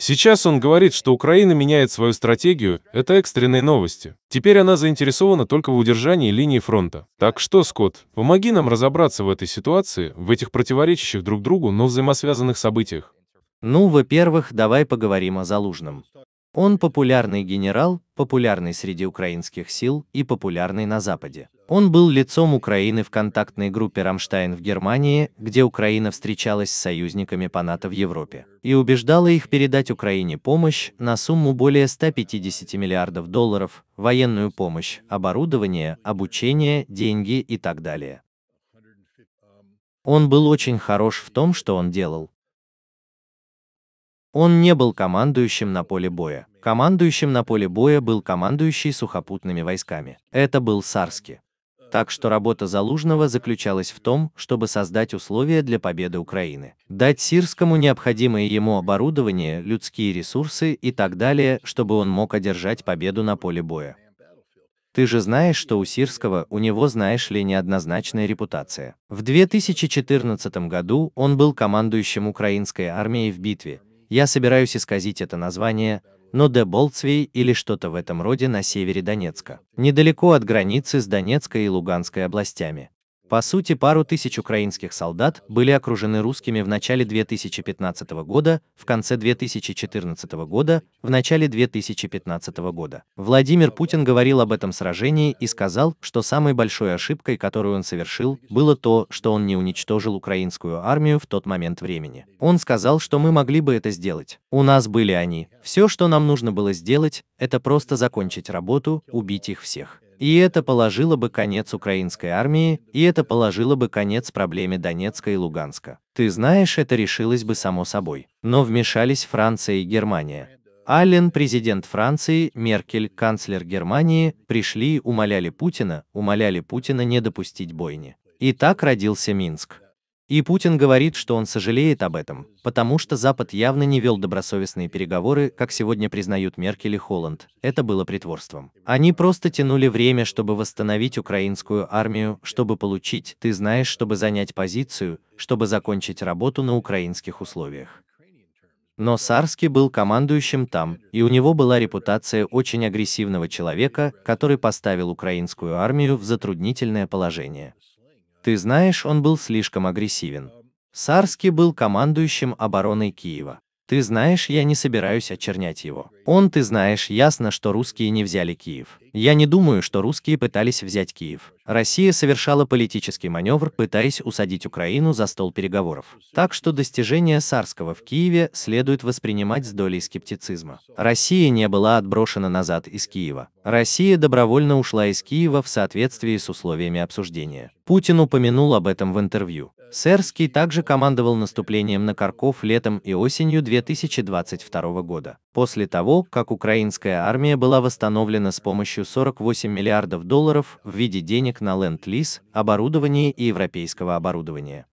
Сейчас он говорит, что Украина меняет свою стратегию, это экстренные новости. Теперь она заинтересована только в удержании линии фронта. Так что, Скотт, помоги нам разобраться в этой ситуации, в этих противоречащих друг другу, но взаимосвязанных событиях. Ну, во-первых, давай поговорим о Залужном. Он популярный генерал, популярный среди украинских сил и популярный на Западе. Он был лицом Украины в контактной группе «Рамштайн» в Германии, где Украина встречалась с союзниками по НАТО в Европе, и убеждала их передать Украине помощь на сумму более 150 миллиардов долларов, военную помощь, оборудование, обучение, деньги и так далее. Он был очень хорош в том, что он делал, он не был командующим на поле боя. Командующим на поле боя был командующий сухопутными войсками. Это был Сарский. Так что работа Залужного заключалась в том, чтобы создать условия для победы Украины, дать Сирскому необходимое ему оборудование, людские ресурсы и так далее, чтобы он мог одержать победу на поле боя. Ты же знаешь, что у Сирского у него, знаешь ли, неоднозначная репутация. В 2014 году он был командующим украинской армией в битве, я собираюсь исказить это название, но де Болцвей или что-то в этом роде на севере Донецка, недалеко от границы с Донецкой и Луганской областями. По сути, пару тысяч украинских солдат были окружены русскими в начале 2015 года, в конце 2014 года, в начале 2015 года. Владимир Путин говорил об этом сражении и сказал, что самой большой ошибкой, которую он совершил, было то, что он не уничтожил украинскую армию в тот момент времени. Он сказал, что мы могли бы это сделать. У нас были они. Все, что нам нужно было сделать, это просто закончить работу, убить их всех. И это положило бы конец украинской армии, и это положило бы конец проблеме Донецка и Луганска. Ты знаешь, это решилось бы само собой. Но вмешались Франция и Германия. Аллен, президент Франции, Меркель, канцлер Германии, пришли и умоляли Путина, умоляли Путина не допустить бойни. И так родился Минск. И Путин говорит, что он сожалеет об этом, потому что Запад явно не вел добросовестные переговоры, как сегодня признают Меркель и Холланд. Это было притворством. Они просто тянули время, чтобы восстановить украинскую армию, чтобы получить, ты знаешь, чтобы занять позицию, чтобы закончить работу на украинских условиях. Но Сарский был командующим там, и у него была репутация очень агрессивного человека, который поставил украинскую армию в затруднительное положение. Ты знаешь, он был слишком агрессивен. Сарский был командующим обороной Киева. Ты знаешь, я не собираюсь очернять его. Он, ты знаешь, ясно, что русские не взяли Киев. Я не думаю, что русские пытались взять Киев. Россия совершала политический маневр, пытаясь усадить Украину за стол переговоров. Так что достижения Сарского в Киеве следует воспринимать с долей скептицизма. Россия не была отброшена назад из Киева. Россия добровольно ушла из Киева в соответствии с условиями обсуждения. Путин упомянул об этом в интервью. Сэрский также командовал наступлением на Карков летом и осенью 2022 года, после того, как украинская армия была восстановлена с помощью 48 миллиардов долларов в виде денег на ленд-лиз, оборудование и европейского оборудования.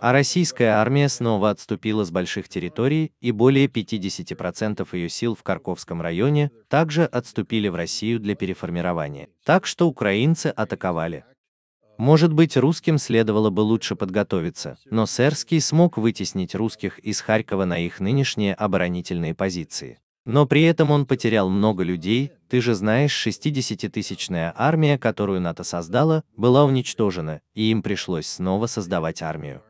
А российская армия снова отступила с больших территорий, и более 50% ее сил в Карковском районе также отступили в Россию для переформирования. Так что украинцы атаковали, может быть, русским следовало бы лучше подготовиться, но Сэрский смог вытеснить русских из Харькова на их нынешние оборонительные позиции. Но при этом он потерял много людей, ты же знаешь, 60-тысячная армия, которую НАТО создала, была уничтожена, и им пришлось снова создавать армию.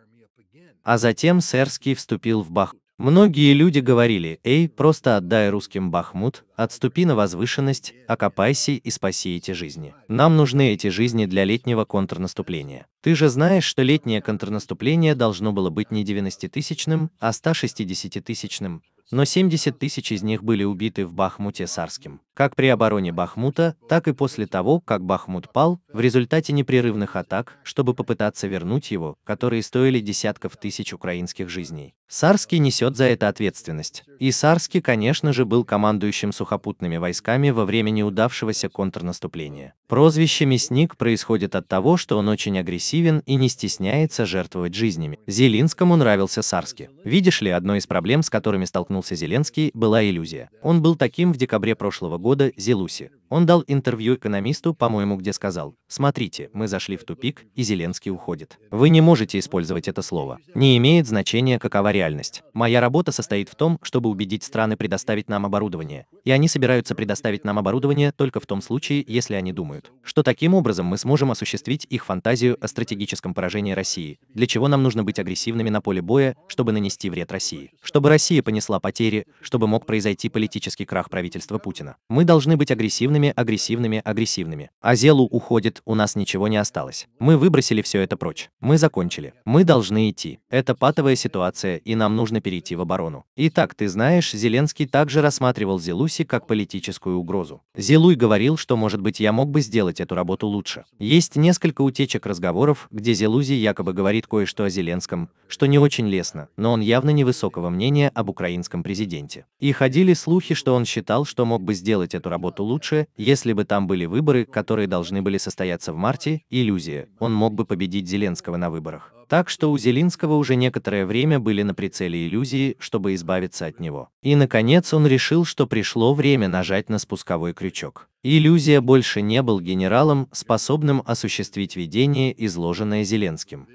А затем Сэрский вступил в Бахмут. Многие люди говорили, «Эй, просто отдай русским Бахмут, отступи на возвышенность, окопайся и спаси эти жизни. Нам нужны эти жизни для летнего контрнаступления. Ты же знаешь, что летнее контрнаступление должно было быть не 90-тысячным, а 160-тысячным, но 70 тысяч из них были убиты в Бахмуте Сарским как при обороне Бахмута, так и после того, как Бахмут пал, в результате непрерывных атак, чтобы попытаться вернуть его, которые стоили десятков тысяч украинских жизней. Сарский несет за это ответственность. И Сарский, конечно же, был командующим сухопутными войсками во время неудавшегося контрнаступления. Прозвище «Мясник» происходит от того, что он очень агрессивен и не стесняется жертвовать жизнями. Зелинскому нравился Сарский. Видишь ли, одной из проблем, с которыми столкнулся Зеленский, была иллюзия. Он был таким в декабре прошлого года, года Зелуси. Он дал интервью экономисту, по-моему, где сказал, смотрите, мы зашли в тупик, и Зеленский уходит. Вы не можете использовать это слово. Не имеет значения, какова реальность. Моя работа состоит в том, чтобы убедить страны предоставить нам оборудование. И они собираются предоставить нам оборудование только в том случае, если они думают, что таким образом мы сможем осуществить их фантазию о стратегическом поражении России, для чего нам нужно быть агрессивными на поле боя, чтобы нанести вред России. Чтобы Россия понесла потери, чтобы мог произойти политический крах правительства Путина. Мы должны быть агрессивными" агрессивными, агрессивными, агрессивными. А Зелу уходит, у нас ничего не осталось. Мы выбросили все это прочь. Мы закончили. Мы должны идти. Это патовая ситуация, и нам нужно перейти в оборону. Итак, ты знаешь, Зеленский также рассматривал Зелуси как политическую угрозу. Зелуй говорил, что, может быть, я мог бы сделать эту работу лучше. Есть несколько утечек разговоров, где Зелузи якобы говорит кое-что о Зеленском, что не очень лестно, но он явно невысокого мнения об украинском президенте. И ходили слухи, что он считал, что мог бы сделать эту работу лучше, если бы там были выборы, которые должны были состояться в марте, иллюзия, он мог бы победить Зеленского на выборах. Так что у Зелинского уже некоторое время были на прицеле иллюзии, чтобы избавиться от него. И наконец он решил, что пришло время нажать на спусковой крючок. Иллюзия больше не был генералом, способным осуществить видение, изложенное Зеленским.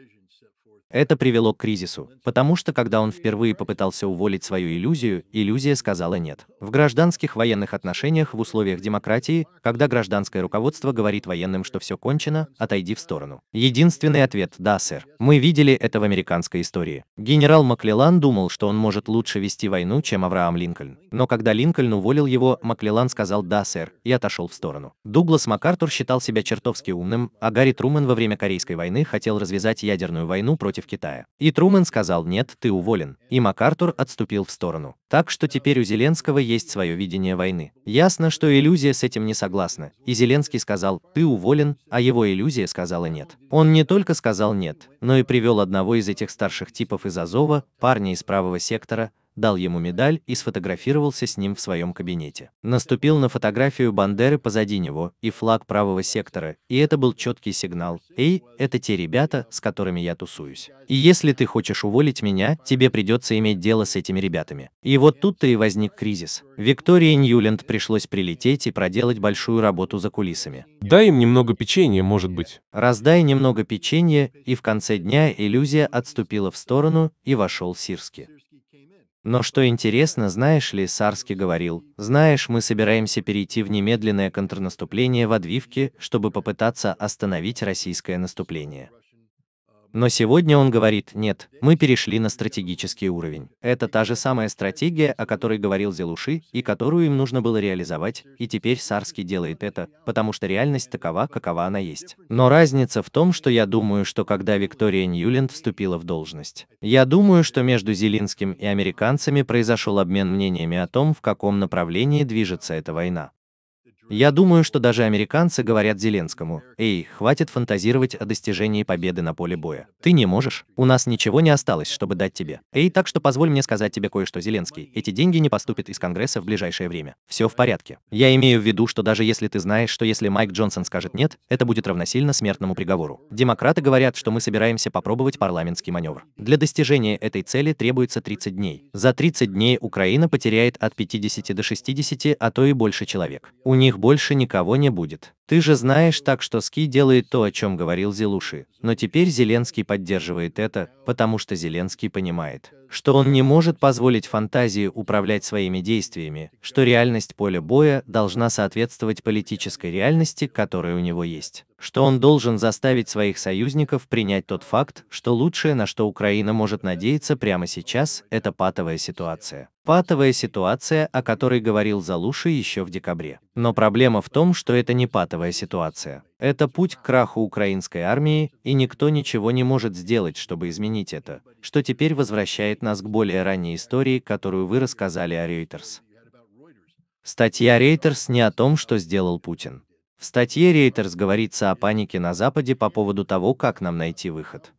Это привело к кризису, потому что когда он впервые попытался уволить свою иллюзию, иллюзия сказала «нет». В гражданских военных отношениях в условиях демократии, когда гражданское руководство говорит военным, что все кончено, отойди в сторону. Единственный ответ – да, сэр. Мы видели это в американской истории. Генерал Маклеллан думал, что он может лучше вести войну, чем Авраам Линкольн. Но когда Линкольн уволил его, Маклеллан сказал «да, сэр» и отошел в сторону. Дуглас МакАртур считал себя чертовски умным, а Гарри Трумэн во время Корейской войны хотел развязать ядерную войну против против Китая. И Трумэн сказал «нет, ты уволен». И МакАртур отступил в сторону. Так что теперь у Зеленского есть свое видение войны. Ясно, что иллюзия с этим не согласна. И Зеленский сказал «ты уволен», а его иллюзия сказала «нет». Он не только сказал «нет», но и привел одного из этих старших типов из Азова, парня из правого сектора, дал ему медаль и сфотографировался с ним в своем кабинете. Наступил на фотографию Бандеры позади него и флаг правого сектора, и это был четкий сигнал «Эй, это те ребята, с которыми я тусуюсь. И если ты хочешь уволить меня, тебе придется иметь дело с этими ребятами». И вот тут-то и возник кризис. Виктории Ньюленд пришлось прилететь и проделать большую работу за кулисами. Дай им немного печенья, может быть. Раздай немного печенья, и в конце дня иллюзия отступила в сторону, и вошел Сирский. Но что интересно, знаешь ли, Сарский говорил, знаешь, мы собираемся перейти в немедленное контрнаступление в Адвивке, чтобы попытаться остановить российское наступление. Но сегодня он говорит, нет, мы перешли на стратегический уровень. Это та же самая стратегия, о которой говорил Зелуши, и которую им нужно было реализовать, и теперь Сарский делает это, потому что реальность такова, какова она есть. Но разница в том, что я думаю, что когда Виктория Ньюленд вступила в должность, я думаю, что между Зелинским и американцами произошел обмен мнениями о том, в каком направлении движется эта война. Я думаю, что даже американцы говорят Зеленскому, «Эй, хватит фантазировать о достижении победы на поле боя. Ты не можешь. У нас ничего не осталось, чтобы дать тебе. Эй, так что позволь мне сказать тебе кое-что, Зеленский. Эти деньги не поступят из Конгресса в ближайшее время. Все в порядке. Я имею в виду, что даже если ты знаешь, что если Майк Джонсон скажет «нет», это будет равносильно смертному приговору. Демократы говорят, что мы собираемся попробовать парламентский маневр. Для достижения этой цели требуется 30 дней. За 30 дней Украина потеряет от 50 до 60, а то и больше человек. У них больше никого не будет. Ты же знаешь так, что Ски делает то, о чем говорил Зелуши. Но теперь Зеленский поддерживает это, потому что Зеленский понимает, что он не может позволить фантазии управлять своими действиями, что реальность поля боя должна соответствовать политической реальности, которая у него есть, что он должен заставить своих союзников принять тот факт, что лучшее, на что Украина может надеяться прямо сейчас, это патовая ситуация. Патовая ситуация, о которой говорил Залуши еще в декабре. Но проблема в том, что это не патовая ситуация. Это путь к краху украинской армии, и никто ничего не может сделать, чтобы изменить это, что теперь возвращает нас к более ранней истории, которую вы рассказали о Reuters. Статья Рейтерс не о том, что сделал Путин. В статье Рейтерс говорится о панике на Западе по поводу того, как нам найти выход.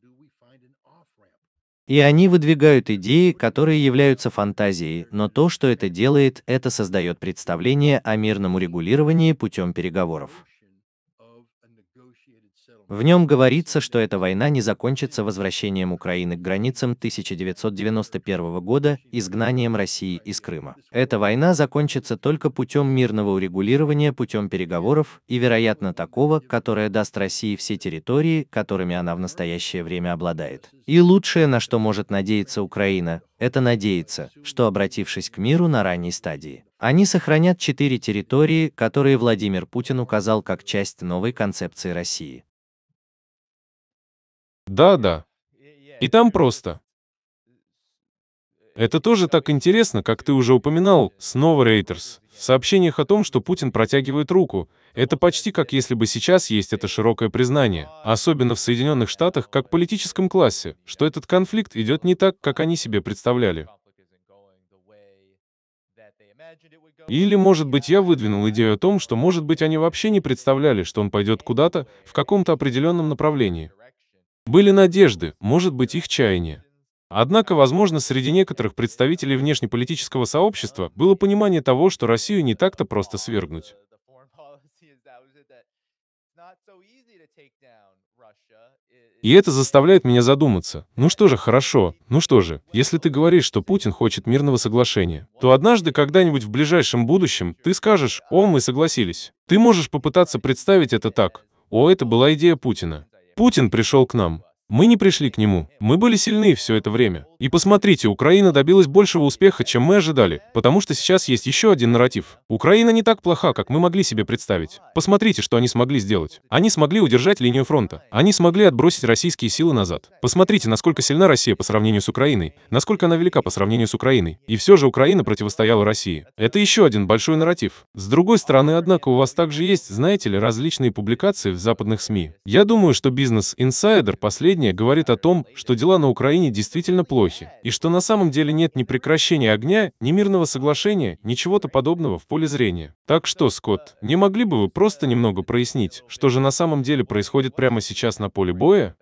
И они выдвигают идеи, которые являются фантазией, но то, что это делает, это создает представление о мирном урегулировании путем переговоров. В нем говорится, что эта война не закончится возвращением Украины к границам 1991 года, изгнанием России из Крыма. Эта война закончится только путем мирного урегулирования путем переговоров и, вероятно, такого, которое даст России все территории, которыми она в настоящее время обладает. И лучшее, на что может надеяться Украина, это надеяться, что обратившись к миру на ранней стадии, они сохранят четыре территории, которые Владимир Путин указал как часть новой концепции России. Да-да. И там просто. Это тоже так интересно, как ты уже упоминал, снова Рейтерс. В сообщениях о том, что Путин протягивает руку, это почти как если бы сейчас есть это широкое признание, особенно в Соединенных Штатах, как политическом классе, что этот конфликт идет не так, как они себе представляли. Или, может быть, я выдвинул идею о том, что, может быть, они вообще не представляли, что он пойдет куда-то, в каком-то определенном направлении. Были надежды, может быть их чаяние. Однако, возможно, среди некоторых представителей внешнеполитического сообщества было понимание того, что Россию не так-то просто свергнуть. И это заставляет меня задуматься. Ну что же, хорошо. Ну что же, если ты говоришь, что Путин хочет мирного соглашения, то однажды, когда-нибудь в ближайшем будущем, ты скажешь, о, мы согласились. Ты можешь попытаться представить это так. О, это была идея Путина. Путин пришел к нам. Мы не пришли к нему. Мы были сильны все это время. И посмотрите, Украина добилась большего успеха, чем мы ожидали, потому что сейчас есть еще один нарратив. Украина не так плоха, как мы могли себе представить. Посмотрите, что они смогли сделать. Они смогли удержать линию фронта. Они смогли отбросить российские силы назад. Посмотрите, насколько сильна Россия по сравнению с Украиной, насколько она велика по сравнению с Украиной. И все же Украина противостояла России. Это еще один большой нарратив. С другой стороны, однако, у вас также есть, знаете ли, различные публикации в западных СМИ. Я думаю, что бизнес-инсайдер последний Последнее говорит о том, что дела на Украине действительно плохи, и что на самом деле нет ни прекращения огня, ни мирного соглашения, ничего-то подобного в поле зрения. Так что, Скотт, не могли бы вы просто немного прояснить, что же на самом деле происходит прямо сейчас на поле боя?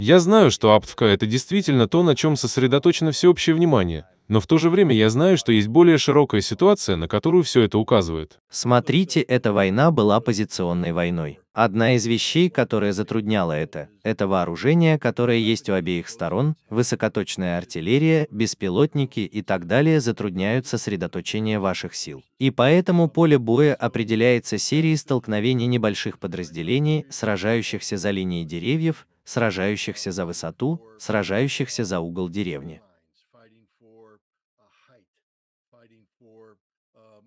Я знаю, что аптвка — это действительно то, на чем сосредоточено всеобщее внимание, но в то же время я знаю, что есть более широкая ситуация, на которую все это указывает. Смотрите, эта война была позиционной войной. Одна из вещей, которая затрудняла это, это вооружение, которое есть у обеих сторон, высокоточная артиллерия, беспилотники и так далее затрудняют сосредоточение ваших сил. И поэтому поле боя определяется серией столкновений небольших подразделений, сражающихся за линией деревьев, сражающихся за высоту, сражающихся за угол деревни. Um,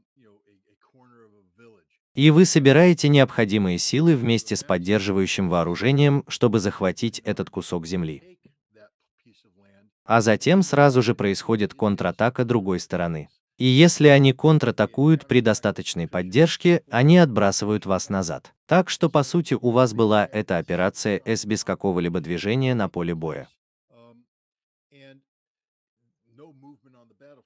И вы собираете необходимые силы вместе с поддерживающим вооружением, чтобы захватить этот кусок земли. А затем сразу же происходит контратака другой стороны и если они контратакуют при достаточной поддержке, они отбрасывают вас назад. Так что по сути у вас была эта операция С без какого-либо движения на поле боя.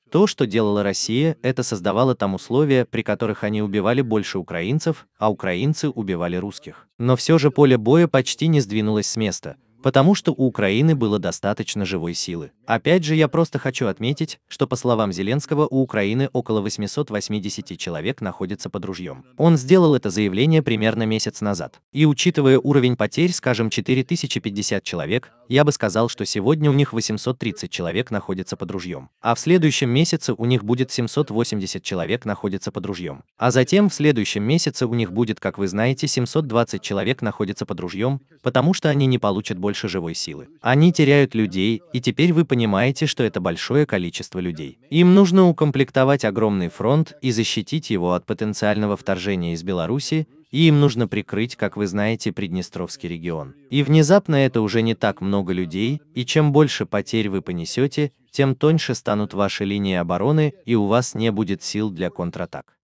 То, что делала Россия, это создавало там условия, при которых они убивали больше украинцев, а украинцы убивали русских. Но все же поле боя почти не сдвинулось с места, потому что у Украины было достаточно живой силы. Опять же, я просто хочу отметить, что по словам Зеленского, у Украины около 880 человек находится под ружьем. Он сделал это заявление примерно месяц назад. И учитывая уровень потерь, скажем, 4050 человек, я бы сказал, что сегодня у них 830 человек находится под ружьем. А в следующем месяце у них будет 780 человек находится под ружьем. А затем в следующем месяце у них будет, как вы знаете, 720 человек находится под ружьем, потому что они не получат больше больше живой силы. Они теряют людей, и теперь вы понимаете, что это большое количество людей. Им нужно укомплектовать огромный фронт и защитить его от потенциального вторжения из Беларуси, и им нужно прикрыть, как вы знаете, Приднестровский регион. И внезапно это уже не так много людей, и чем больше потерь вы понесете, тем тоньше станут ваши линии обороны, и у вас не будет сил для контратак.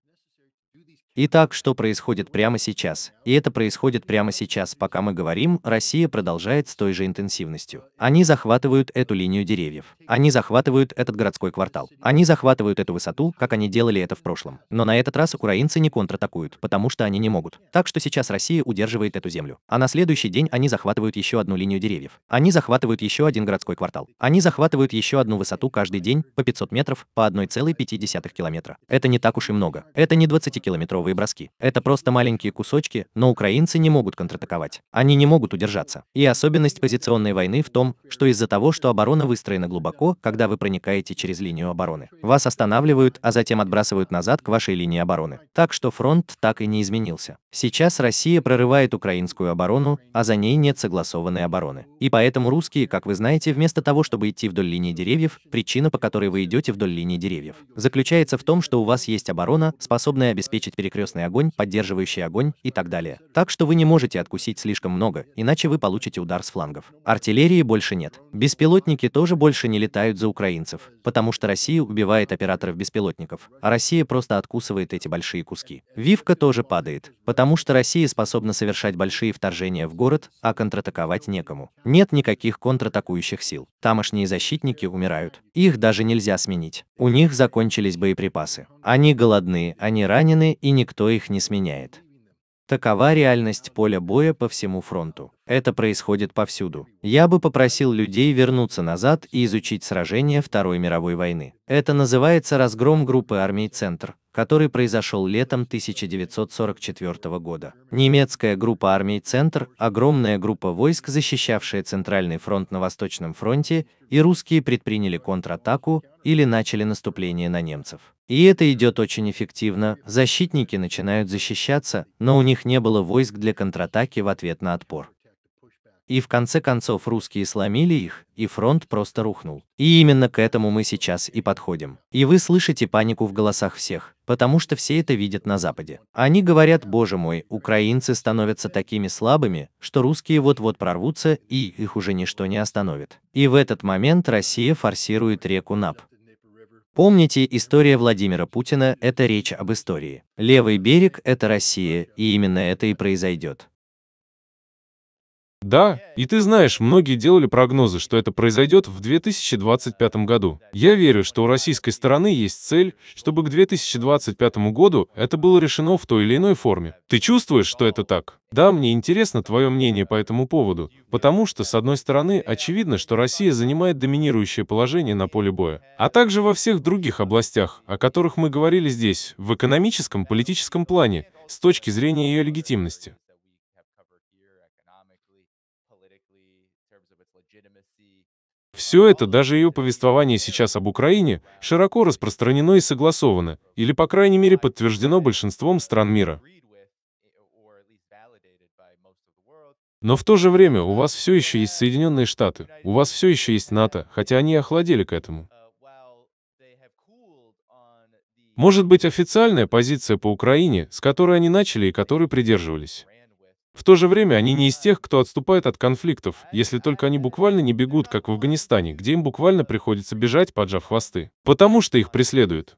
Итак, что происходит прямо сейчас? И это происходит прямо сейчас, пока мы говорим, Россия продолжает с той же интенсивностью. Они захватывают эту линию деревьев. Они захватывают этот городской квартал. Они захватывают эту высоту, как они делали это в прошлом. Но на этот раз украинцы не контратакуют, потому что они не могут. Так что сейчас Россия удерживает эту землю. А на следующий день они захватывают еще одну линию деревьев. Они захватывают еще один городской квартал. Они захватывают еще одну высоту каждый день, по 500 метров, по 1,5 километра. Это не так уж и много. Это не 20 километров здоровые броски. Это просто маленькие кусочки, но украинцы не могут контратаковать. Они не могут удержаться. И особенность позиционной войны в том, что из-за того, что оборона выстроена глубоко, когда вы проникаете через линию обороны, вас останавливают, а затем отбрасывают назад к вашей линии обороны. Так что фронт так и не изменился. Сейчас Россия прорывает украинскую оборону, а за ней нет согласованной обороны. И поэтому русские, как вы знаете, вместо того, чтобы идти вдоль линии деревьев, причина, по которой вы идете вдоль линии деревьев, заключается в том, что у вас есть оборона, способная обеспечить перекрытие перекрестный огонь, поддерживающий огонь и так далее. Так что вы не можете откусить слишком много, иначе вы получите удар с флангов. Артиллерии больше нет. Беспилотники тоже больше не летают за украинцев, потому что Россия убивает операторов беспилотников, а Россия просто откусывает эти большие куски. Вивка тоже падает, потому что Россия способна совершать большие вторжения в город, а контратаковать некому. Нет никаких контратакующих сил. Тамошние защитники умирают. Их даже нельзя сменить. У них закончились боеприпасы. Они голодные, они ранены и не никто их не сменяет. Такова реальность поля боя по всему фронту. Это происходит повсюду. Я бы попросил людей вернуться назад и изучить сражения Второй мировой войны. Это называется разгром группы армий «Центр», который произошел летом 1944 года. Немецкая группа армий «Центр» — огромная группа войск, защищавшая Центральный фронт на Восточном фронте, и русские предприняли контратаку, или начали наступление на немцев. И это идет очень эффективно, защитники начинают защищаться, но у них не было войск для контратаки в ответ на отпор. И в конце концов русские сломили их, и фронт просто рухнул. И именно к этому мы сейчас и подходим. И вы слышите панику в голосах всех, потому что все это видят на Западе. Они говорят, боже мой, украинцы становятся такими слабыми, что русские вот-вот прорвутся, и их уже ничто не остановит. И в этот момент Россия форсирует реку Наб. Помните, история Владимира Путина – это речь об истории. Левый берег – это Россия, и именно это и произойдет. Да, и ты знаешь, многие делали прогнозы, что это произойдет в 2025 году. Я верю, что у российской стороны есть цель, чтобы к 2025 году это было решено в той или иной форме. Ты чувствуешь, что это так? Да, мне интересно твое мнение по этому поводу, потому что, с одной стороны, очевидно, что Россия занимает доминирующее положение на поле боя, а также во всех других областях, о которых мы говорили здесь, в экономическом, политическом плане, с точки зрения ее легитимности. Все это, даже ее повествование сейчас об Украине, широко распространено и согласовано, или, по крайней мере, подтверждено большинством стран мира. Но в то же время у вас все еще есть Соединенные Штаты, у вас все еще есть НАТО, хотя они охладели к этому. Может быть официальная позиция по Украине, с которой они начали и которой придерживались. В то же время они не из тех, кто отступает от конфликтов, если только они буквально не бегут, как в Афганистане, где им буквально приходится бежать, поджав хвосты, потому что их преследуют.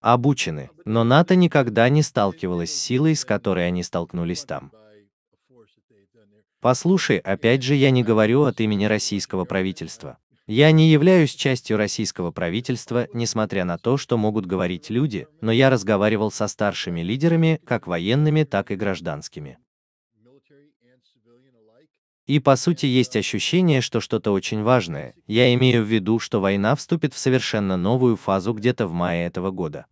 Обучены, но НАТО никогда не сталкивалось с силой, с которой они столкнулись там. Послушай, опять же я не говорю от имени российского правительства. Я не являюсь частью российского правительства, несмотря на то, что могут говорить люди, но я разговаривал со старшими лидерами, как военными, так и гражданскими. И по сути есть ощущение, что что-то очень важное. Я имею в виду, что война вступит в совершенно новую фазу где-то в мае этого года.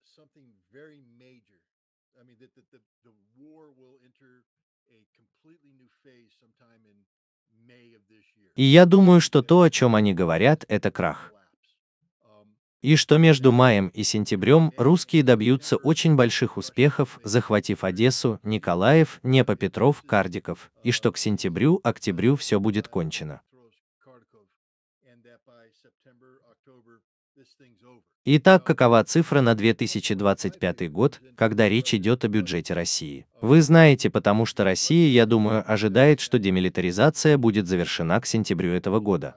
И я думаю, что то, о чем они говорят, это крах. И что между маем и сентябрем русские добьются очень больших успехов, захватив Одессу, Николаев, Непопетров, Кардиков, и что к сентябрю-октябрю все будет кончено. Итак, какова цифра на 2025 год, когда речь идет о бюджете России? Вы знаете, потому что Россия, я думаю, ожидает, что демилитаризация будет завершена к сентябрю этого года.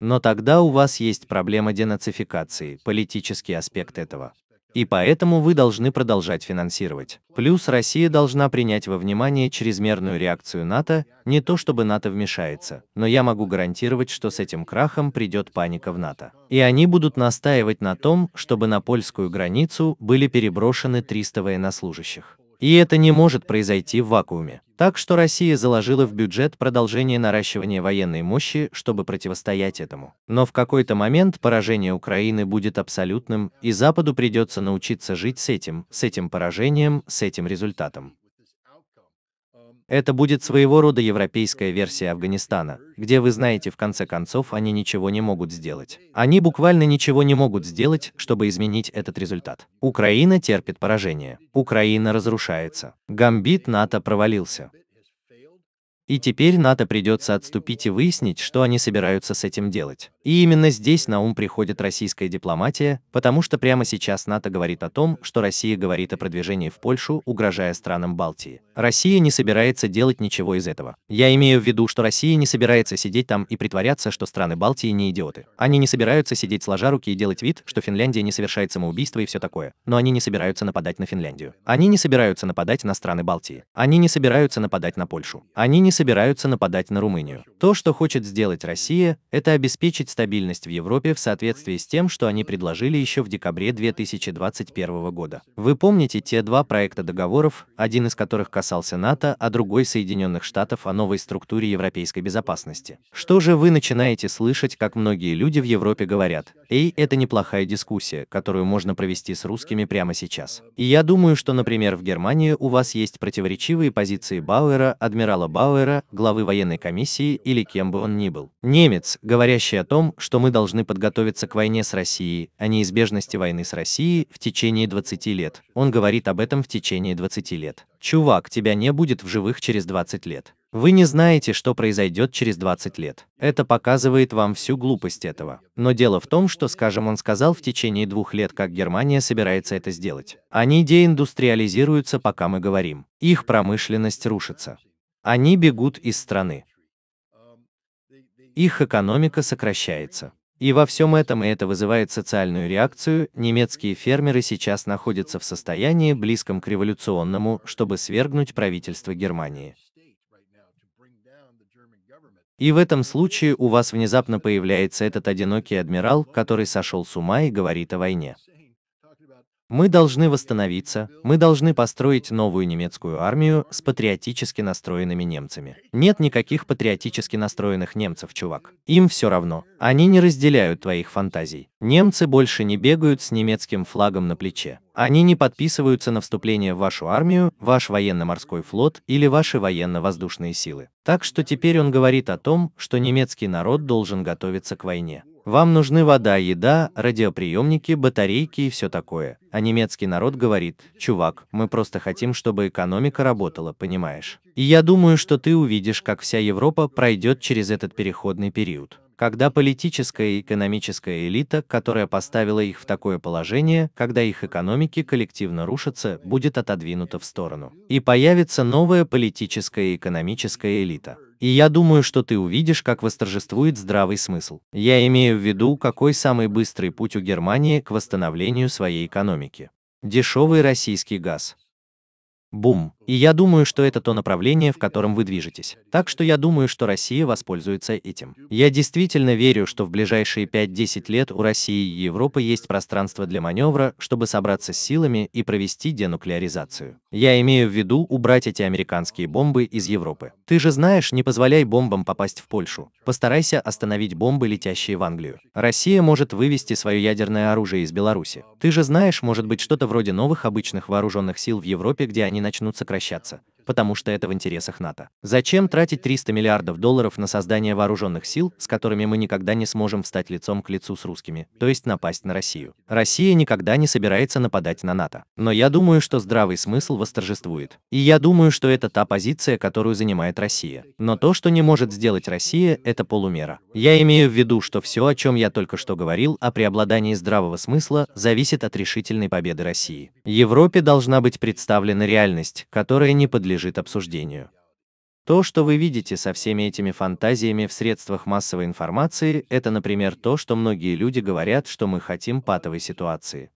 Но тогда у вас есть проблема денацификации, политический аспект этого и поэтому вы должны продолжать финансировать. Плюс Россия должна принять во внимание чрезмерную реакцию НАТО, не то чтобы НАТО вмешается, но я могу гарантировать, что с этим крахом придет паника в НАТО. И они будут настаивать на том, чтобы на польскую границу были переброшены 300 военнослужащих. И это не может произойти в вакууме. Так что Россия заложила в бюджет продолжение наращивания военной мощи, чтобы противостоять этому. Но в какой-то момент поражение Украины будет абсолютным, и Западу придется научиться жить с этим, с этим поражением, с этим результатом. Это будет своего рода европейская версия Афганистана, где вы знаете, в конце концов, они ничего не могут сделать. Они буквально ничего не могут сделать, чтобы изменить этот результат. Украина терпит поражение. Украина разрушается. Гамбит НАТО провалился. И теперь НАТО придется отступить и выяснить, что они собираются с этим делать. И именно здесь на ум приходит российская дипломатия, потому что прямо сейчас НАТО говорит о том, что Россия говорит о продвижении в Польшу, угрожая странам Балтии. Россия не собирается делать ничего из этого. Я имею в виду, что Россия не собирается сидеть там и притворяться, что страны Балтии не идиоты. Они не собираются сидеть сложа руки и делать вид, что Финляндия не совершает самоубийство и все такое. Но они не собираются нападать на Финляндию. Они не собираются нападать на страны Балтии. Они не собираются нападать на Польшу. Они не собираются нападать на Румынию. То, что хочет сделать Россия, это обеспечить стабильность в Европе в соответствии с тем, что они предложили еще в декабре 2021 года. Вы помните те два проекта договоров, один из которых касался НАТО, а другой Соединенных Штатов о новой структуре европейской безопасности. Что же вы начинаете слышать, как многие люди в Европе говорят? Эй, это неплохая дискуссия, которую можно провести с русскими прямо сейчас. И я думаю, что, например, в Германии у вас есть противоречивые позиции Бауэра, адмирала Бауэра, канцлера, главы военной комиссии или кем бы он ни был. Немец, говорящий о том, что мы должны подготовиться к войне с Россией, о а неизбежности войны с Россией в течение 20 лет. Он говорит об этом в течение 20 лет. Чувак, тебя не будет в живых через 20 лет. Вы не знаете, что произойдет через 20 лет. Это показывает вам всю глупость этого. Но дело в том, что, скажем, он сказал в течение двух лет, как Германия собирается это сделать. Они деиндустриализируются, пока мы говорим. Их промышленность рушится. Они бегут из страны. Их экономика сокращается. И во всем этом и это вызывает социальную реакцию, немецкие фермеры сейчас находятся в состоянии близком к революционному, чтобы свергнуть правительство Германии. И в этом случае у вас внезапно появляется этот одинокий адмирал, который сошел с ума и говорит о войне. Мы должны восстановиться, мы должны построить новую немецкую армию с патриотически настроенными немцами. Нет никаких патриотически настроенных немцев, чувак. Им все равно. Они не разделяют твоих фантазий. Немцы больше не бегают с немецким флагом на плече. Они не подписываются на вступление в вашу армию, ваш военно-морской флот или ваши военно-воздушные силы. Так что теперь он говорит о том, что немецкий народ должен готовиться к войне. Вам нужны вода, еда, радиоприемники, батарейки и все такое. А немецкий народ говорит, чувак, мы просто хотим, чтобы экономика работала, понимаешь? И я думаю, что ты увидишь, как вся Европа пройдет через этот переходный период когда политическая и экономическая элита, которая поставила их в такое положение, когда их экономики коллективно рушатся, будет отодвинута в сторону. И появится новая политическая и экономическая элита. И я думаю, что ты увидишь, как восторжествует здравый смысл. Я имею в виду, какой самый быстрый путь у Германии к восстановлению своей экономики. Дешевый российский газ. Бум. И я думаю, что это то направление, в котором вы движетесь. Так что я думаю, что Россия воспользуется этим. Я действительно верю, что в ближайшие 5-10 лет у России и Европы есть пространство для маневра, чтобы собраться с силами и провести денуклеаризацию. Я имею в виду убрать эти американские бомбы из Европы. Ты же знаешь, не позволяй бомбам попасть в Польшу. Постарайся остановить бомбы, летящие в Англию. Россия может вывести свое ядерное оружие из Беларуси. Ты же знаешь, может быть что-то вроде новых обычных вооруженных сил в Европе, где они начнут сокращаться прекращаться потому что это в интересах НАТО. Зачем тратить 300 миллиардов долларов на создание вооруженных сил, с которыми мы никогда не сможем встать лицом к лицу с русскими, то есть напасть на Россию? Россия никогда не собирается нападать на НАТО. Но я думаю, что здравый смысл восторжествует. И я думаю, что это та позиция, которую занимает Россия. Но то, что не может сделать Россия, это полумера. Я имею в виду, что все, о чем я только что говорил, о преобладании здравого смысла, зависит от решительной победы России. Европе должна быть представлена реальность, которая не подлежит подлежит обсуждению. То, что вы видите со всеми этими фантазиями в средствах массовой информации, это, например, то, что многие люди говорят, что мы хотим патовой ситуации.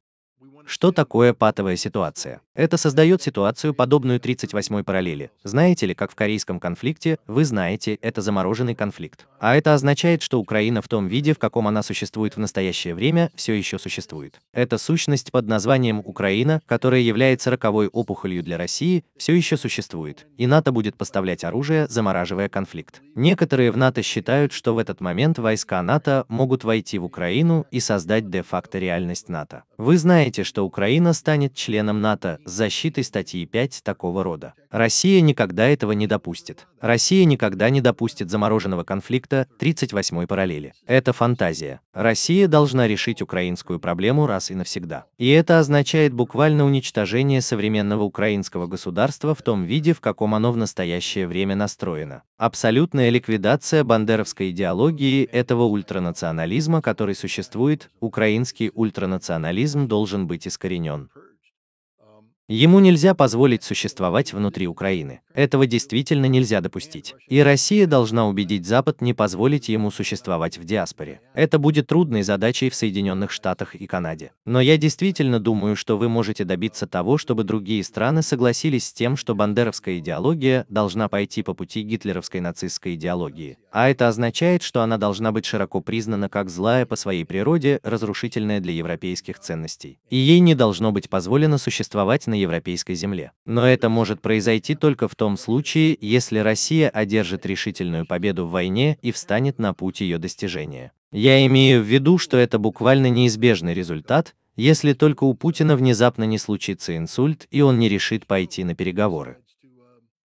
Что такое патовая ситуация? Это создает ситуацию, подобную 38-й параллели. Знаете ли, как в корейском конфликте, вы знаете, это замороженный конфликт. А это означает, что Украина в том виде, в каком она существует в настоящее время, все еще существует. Эта сущность под названием Украина, которая является роковой опухолью для России, все еще существует, и НАТО будет поставлять оружие, замораживая конфликт. Некоторые в НАТО считают, что в этот момент войска НАТО могут войти в Украину и создать де-факто реальность НАТО. Вы знаете, что Украина станет членом НАТО, защитой статьи 5 такого рода. Россия никогда этого не допустит. Россия никогда не допустит замороженного конфликта 38-й параллели. Это фантазия. Россия должна решить украинскую проблему раз и навсегда. И это означает буквально уничтожение современного украинского государства в том виде, в каком оно в настоящее время настроено. Абсолютная ликвидация бандеровской идеологии этого ультранационализма, который существует, украинский ультранационализм должен быть искоренен. Ему нельзя позволить существовать внутри Украины. Этого действительно нельзя допустить. И Россия должна убедить Запад не позволить ему существовать в диаспоре. Это будет трудной задачей в Соединенных Штатах и Канаде. Но я действительно думаю, что вы можете добиться того, чтобы другие страны согласились с тем, что бандеровская идеология должна пойти по пути гитлеровской нацистской идеологии. А это означает, что она должна быть широко признана как злая по своей природе, разрушительная для европейских ценностей. И ей не должно быть позволено существовать на европейской земле. Но это может произойти только в том случае, если Россия одержит решительную победу в войне и встанет на путь ее достижения. Я имею в виду, что это буквально неизбежный результат, если только у Путина внезапно не случится инсульт и он не решит пойти на переговоры.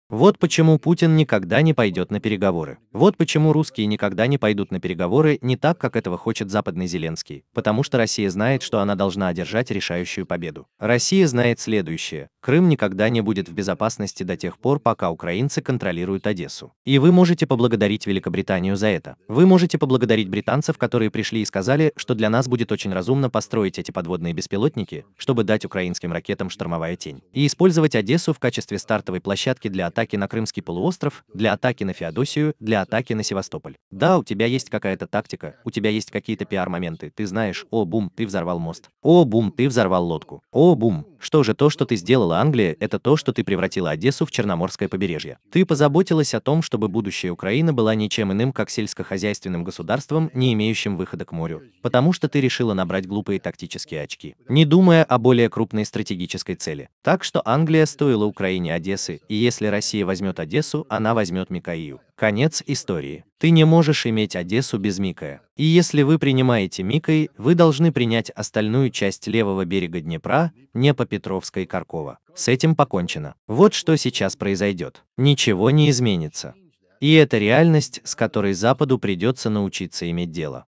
Вот почему Путин никогда не пойдет на переговоры. Вот почему русские никогда не пойдут на переговоры не так, как этого хочет западный Зеленский. Потому что Россия знает, что она должна одержать решающую победу. Россия знает следующее. Крым никогда не будет в безопасности до тех пор, пока украинцы контролируют Одессу. И вы можете поблагодарить Великобританию за это. Вы можете поблагодарить британцев, которые пришли и сказали, что для нас будет очень разумно построить эти подводные беспилотники, чтобы дать украинским ракетам штормовая тень. И использовать Одессу в качестве стартовой площадки для атаки на Крымский полуостров, для атаки на Феодосию, для атаки на Севастополь. Да, у тебя есть какая-то тактика, у тебя есть какие-то пиар-моменты, ты знаешь, о, бум, ты взорвал мост. О, бум, ты взорвал лодку. О, бум, что же то, что ты сделала, Англия, это то, что ты превратила Одессу в Черноморское побережье. Ты позаботилась о том, чтобы будущая Украина была ничем иным, как сельскохозяйственным государством, не имеющим выхода к морю. Потому что ты решила набрать глупые тактические очки, не думая о более крупной стратегической цели. Так что Англия стоила Украине Одессы, и если Россия возьмет Одессу, она возьмет Микаию. Конец истории. Ты не можешь иметь Одессу без Микая. И если вы принимаете Микой, вы должны принять остальную часть левого берега Днепра, не по Петровской и Каркова. С этим покончено. Вот что сейчас произойдет. Ничего не изменится. И это реальность, с которой Западу придется научиться иметь дело.